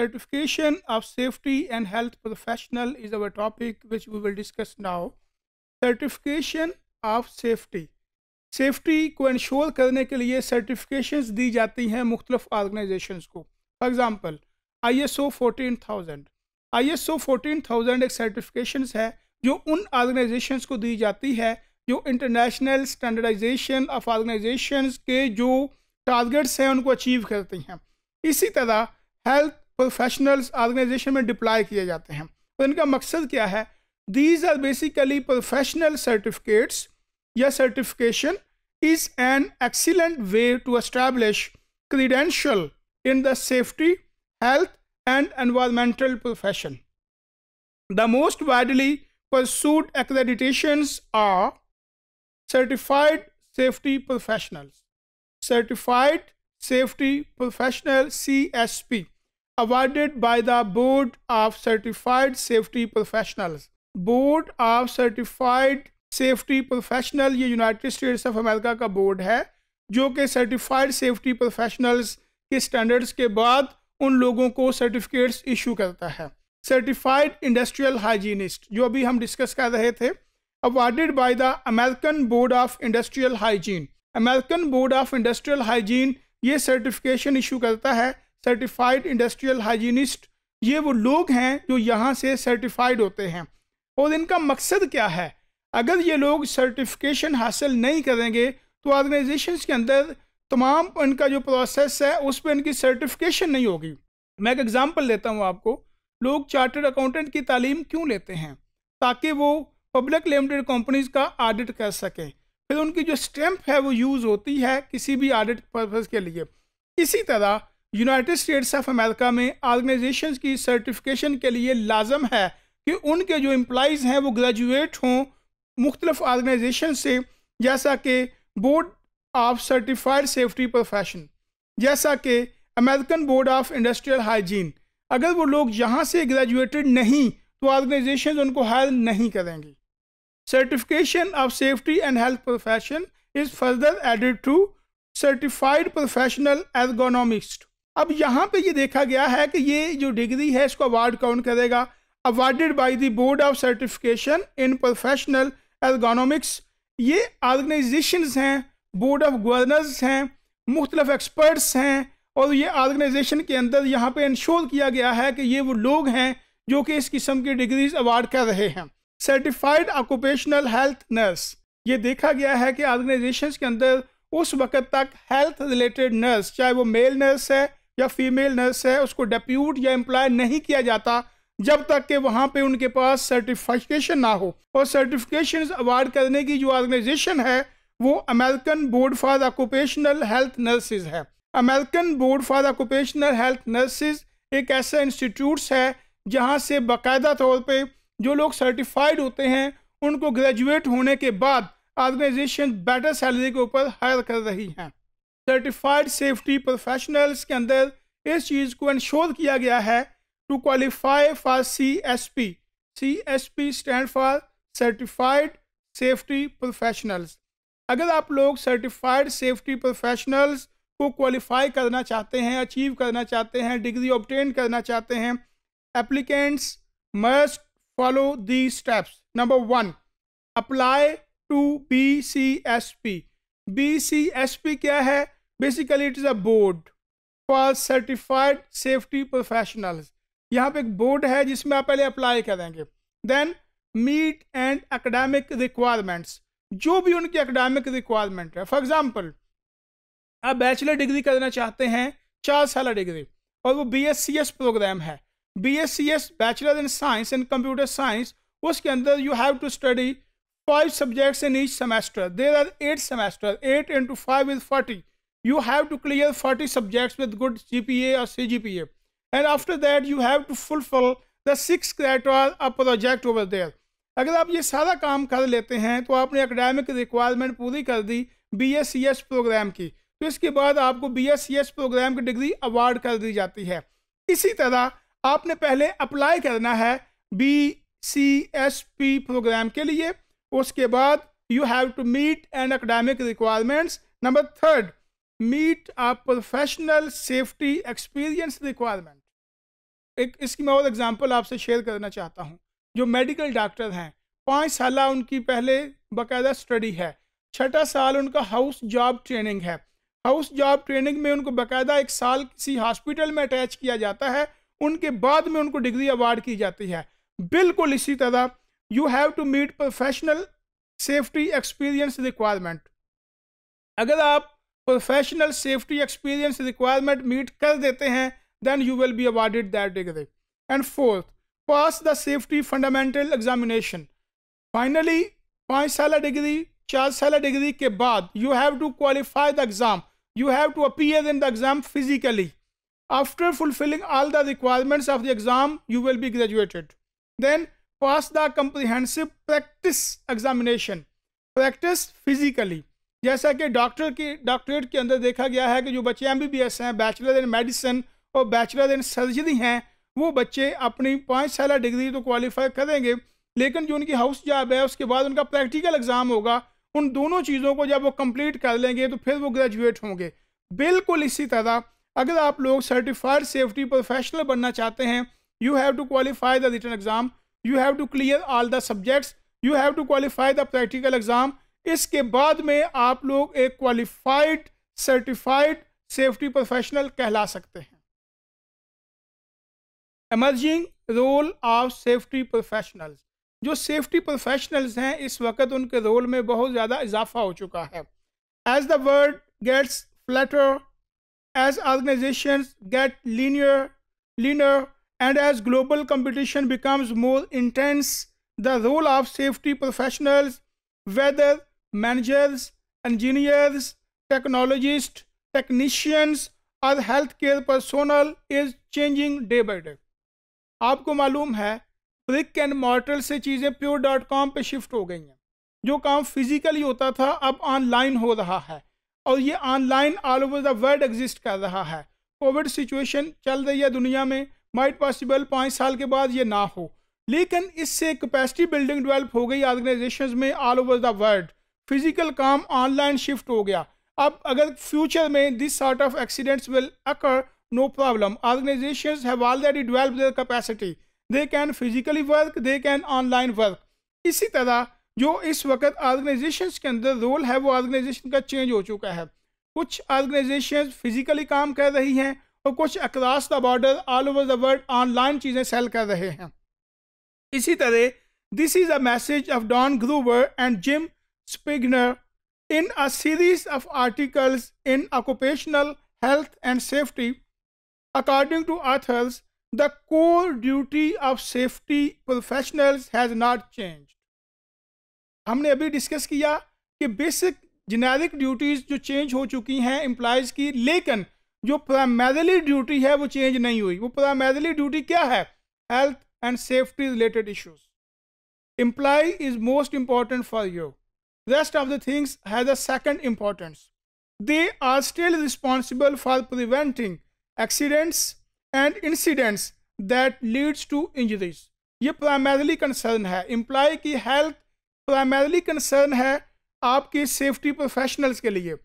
Certification of safety and health professional is our topic which we will discuss now. Certification of safety. Safety को ensure करने के लिए certifications दी जाती हैं मुख्तलिफ ऑर्गेनाइजेशंस को फॉर एग्जांपल आईएसओ 14000 आईएसओ 14000 एक सर्टिफिकेशन है जो उन ऑर्गेनाइजेशंस को दी जाती है जो इंटरनेशनल स्टैंडर्डाइजेशन ऑफ ऑर्गेनाइजेशंस के जो टारगेट्स हैं उनको अचीव करती हैं इसी तरह हेल्थ प्रोफेशनल्स ऑर्गेनाइजेशन में डिप्लाई किए जाते हैं तो इनका मकसद क्या है these are basically professional certificates या certification is an excellent way to establish credential in the safety health and environmental profession the most widely pursued accreditation are certified safety professionals certified safety professional C S P awarded by the Board of Certified Safety Professionals. Board of certified safety professional ये United States of America का board है जो कि certified safety professionals के standards के बाद उन लोगों को सर्टिफिकेट्स इशू करता है सर्टिफाइड इंडस्ट्रियल हाइजीनिस्ट जो अभी हम डिस्कस कर रहे थे awarded by the American board of industrial hygiene American board of industrial hygiene ये सर्टिफिकेशन इशू करता है सर्टिफाइड इंडस्ट्रियल हाइजीनिस्ट ये वो लोग हैं जो यहाँ से सर्टिफाइड होते हैं और इनका मकसद क्या है अगर ये लोग सर्टिफिकेशन हासिल नहीं करेंगे तो ऑर्गेनाइजेशन के अंदर तमाम इनका जो प्रोसेस है उस पर इनकी सर्टिफिकेशन नहीं होगी मैं एक एग्ज़ाम्पल देता हूँ आपको लोग चार्टर्ड अकाउंटेंट की तालीम क्यों लेते हैं ताकि वो पब्लिक लिमिटेड कंपनीज का ऑडिट कर सकें फिर उनकी जो स्टैंप है वो यूज़ होती है किसी भी ऑडिट पर्पज़ के लिए इसी तरह यूनाइटेड स्टेट्स ऑफ अमेरिका में आर्गेनाइजेशन की सर्टिफिकेशन के लिए लाजम है कि उनके जो एम्प्लॉज़ हैं वो ग्रेजुएट हों मुख्तलफ ऑर्गेनाइजेशन से जैसा कि board of certified safety profession जैसा कि American board of industrial hygiene अगर वो लोग यहाँ से ग्रेजुएटेड नहीं तो ऑर्गेनाइजेशन उनको हायर नहीं करेंगी certification of safety and health profession is further added to certified professional ergonomist अब यहाँ पे ये देखा गया है कि ये जो डिग्री है इसको अवार्ड कौन करेगा awarded by the board of certification in professional ergonomics ये आर्गनाइजेशन हैं बोर्ड ऑफ गवर्नर्स हैं मुख्तलफ एक्सपर्ट्स हैं और ये आर्गनाइजेशन के अंदर यहाँ पे इंश्योर किया गया है कि ये वो लोग हैं जो कि इस किस्म की डिग्रीज अवार्ड कर रहे हैं सर्टिफाइड ऑक्यूपेशनल हेल्थ नर्स ये देखा गया है कि ऑर्गेनाइजेशन के अंदर उस वक्त तक हेल्थ रिलेटेड नर्स चाहे वो मेल नर्स है या फीमेल नर्स है उसको डेप्यूट या एम्प्लॉय नहीं किया जाता जब तक कि वहाँ पे उनके पास सर्टिफिकेशन ना हो और सर्टिफिकेशन अवार्ड करने की जो ऑर्गेनाइजेशन है वो American board for occupational health nurses है American board for occupational health nurses एक ऐसा इंस्टीट्यूट्स है जहाँ से बाकायदा तौर पर जो लोग सर्टिफाइड होते हैं उनको ग्रेजुएट होने के बाद ऑर्गेनाइजेशन बेटर सैलरी के ऊपर हायर कर रही हैं सर्टिफाइड सेफ्टी प्रोफेशनल्स के अंदर इस चीज़ को इंश्योर किया गया है to qualify for C S P C S P stand for certified safety professionals अगर आप लोग सर्टिफाइड सेफ्टी प्रोफेशनल्स को क्वालिफाई करना चाहते हैं अचीव करना चाहते हैं डिग्री ऑब्टेन करना चाहते हैं applicants must follow the steps number one apply to B C S P B C S P क्या है basically it is a board for certified safety professionals यहाँ पे एक बोर्ड है जिसमें आप पहले अप्लाई करेंगे then meet and academic requirements जो भी उनकी एकेडमिक रिक्वायरमेंट है फॉर एग्जाम्पल आप बैचलर डिग्री करना चाहते हैं चार साल डिग्री और वो बी प्रोग्राम है B bachelor in science and computer science उसके अंदर you have to study five subjects in each semester there are eight semester eight into five is forty you have to clear 40 subjects with good GPA or CGPA. And after that, you have to fulfill the six criteria a project over there. अगर आप ये सारा काम कर लेते हैं तो आपने एकेडमिक रिक्वायरमेंट पूरी कर दी B S C S programme की तो इसके बाद आपको B S C S programme की डिग्री अवार्ड कर दी जाती है इसी तरह आपने पहले अप्लाई करना है B C S P programme के लिए उसके बाद you have to meet and academic requirements number third meet a professional safety experience requirement एक इसकी मैं और एग्जांपल आपसे शेयर करना चाहता हूँ जो मेडिकल डॉक्टर हैं पाँच साल उनकी पहले बाकायदा स्टडी है छठा साल उनका हाउस जॉब ट्रेनिंग है हाउस जॉब ट्रेनिंग में उनको बाकायदा एक साल किसी हॉस्पिटल में अटैच किया जाता है उनके बाद में उनको डिग्री अवार्ड की जाती है बिल्कुल इसी तरह you have to meet professional safety experience requirement अगर आप professional safety experience requirement meet कर देते हैं then you will be awarded that degree and fourth pass the safety fundamental examination finally पाँच साल डिग्री चार साल डिग्री के बाद you have to qualify the exam you have to appear in the exam physically after fulfilling all the requirements of the exam you will B graduated then pass the comprehensive practice examination practice physically जैसा कि doctor की doctorate के अंदर देखा गया है कि जो बच्चे एम बी बी एस हैं बैचलर इन मेडिसिन और बैचलर इन सर्जरी हैं वो बच्चे अपनी पाँच साल डिग्री तो क्वालिफाई करेंगे लेकिन जो उनकी हाउस जॉब है उसके बाद उनका प्रैक्टिकल एग्ज़ाम होगा उन दोनों चीज़ों को जब वो कंप्लीट कर लेंगे तो फिर वो ग्रेजुएट होंगे बिल्कुल इसी तरह अगर आप लोग सर्टिफाइड सेफ्टी प्रोफेशनल बनना चाहते हैं you have to qualify the written exam you have to clear all the subjects you have to qualify the practical exam इसके बाद में आप लोग एक क्वालिफाइड सर्टिफाइड सेफ्टी प्रोफेशनल कहला सकते हैं emerging role of safety professionals जो सेफ्टी प्रोफेशनल्स हैं इस वक्त उनके रोल में बहुत ज़्यादा इजाफा हो चुका है as the world gets flatter as organisation get linear leaner and as global competition becomes more intense the role of safety professionals whether managers engineers technologist technicians और health care personnel is changing day by day आपको मालूम है brick and mortar से चीज़ें pure dot com पर shift हो गई हैं जो काम फिजिकली होता था अब ऑनलाइन हो रहा है और ये online all over the world exist कर रहा है कोविड सिचुएशन चल रही है दुनिया में माइट पॉसिबल पाँच साल के बाद ये ना हो लेकिन इससे कैपेसिटी बिल्डिंग डेवलप हो गई ऑर्गेनाइजेशन में all over the world physical काम ऑनलाइन शिफ्ट हो गया अब अगर फ्यूचर में this sort of accidents will occur no problem organisation have already their capacity they can physically work they can online work इसी तरह जो इस वक्त ऑर्गेनाइजेशन के अंदर रोल है वो ऑर्गेनाइजेशन का चेंज हो चुका है कुछ ऑर्गेनाइजेशन फिजिकली काम कर रही हैं और कुछ across the border all over the world online चीज़ें सेल कर रहे हैं इसी तरह this is a message of Don Groover and Jim Spigner in a series of articles in occupational health and safety. According to authors, the core duty of safety professionals has not changed. हमने अभी discuss किया कि basic generic duties जो change हो चुकी हैं employees की लेकिन जो प्राइमरली ड्यूटी है वो चेंज नहीं हुई वो प्राइमरली ड्यूटी क्या है health and safety related issues employ is most important for you rest of the things has a second importance. They are still responsible for preventing accidents and incidents that leads to injuries. ये primarily concern है employee की health primarily concern है आपकी safety professionals के लिए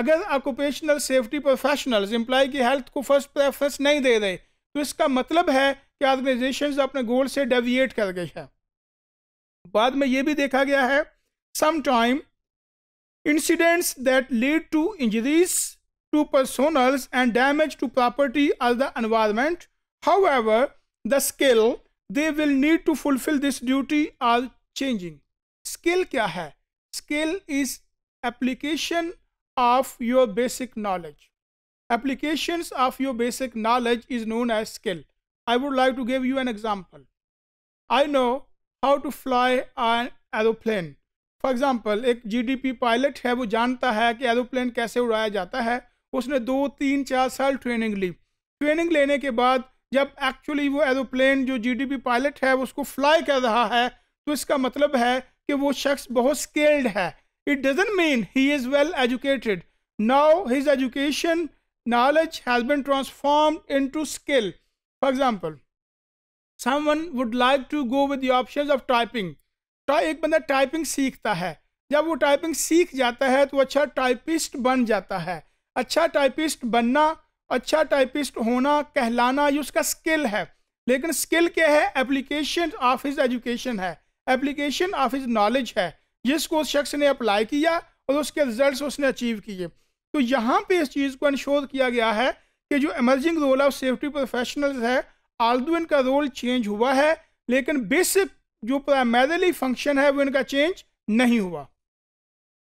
अगर occupational safety professionals employee की health को फर्स्ट प्रेफरेंस नहीं दे रहे तो इसका मतलब है कि ऑर्गेनाइजेशन अपने गोल से डेविएट कर गई है बाद में ये भी देखा गया है sometime incidents that lead to injuries to personals and damage to property or the environment. However, the skill they will need to fulfill this duty are changing. Skill क्या है? Skill is application of your basic knowledge. Applications of your basic knowledge is known as skill. I would like to give you an example. I know how to fly an aeroplane. For example एक GDP pilot है वो जानता है कि aeroplane कैसे उड़ाया जाता है उसने दो तीन चार साल ट्रेनिंग ली ट्रेनिंग लेने के बाद जब एक्चुअली वो एरोप्लेन जो पी पायलट है उसको फ्लाई कर रहा है तो इसका मतलब है कि वो शख्स बहुत स्केल्ड है it doesn't mean he is well educated now his education knowledge has been transform into skill for example one would like to go with the option of typing तो एक बंदा टाइपिंग सीखता है जब वो typing सीख जाता है तो अच्छा टाइपिस्ट बन जाता है अच्छा टाइपिस्ट बनना अच्छा टाइपिस्ट होना कहलाना ये उसका स्किल है लेकिन स्किल क्या है एप्लीकेशन ऑफ हिज एजुकेशन है एप्लीकेशन ऑफ हिज नॉलेज है जिसको उस शख्स ने अप्लाई किया और उसके रिजल्ट उसने अचीव किए तो यहाँ पे इस चीज़ को इंशोर किया गया है कि जो emerging role of safety professionals है आलदुन का रोल चेंज हुआ है लेकिन बेसिक जो प्राइमरली फंक्शन है वो इनका चेंज नहीं हुआ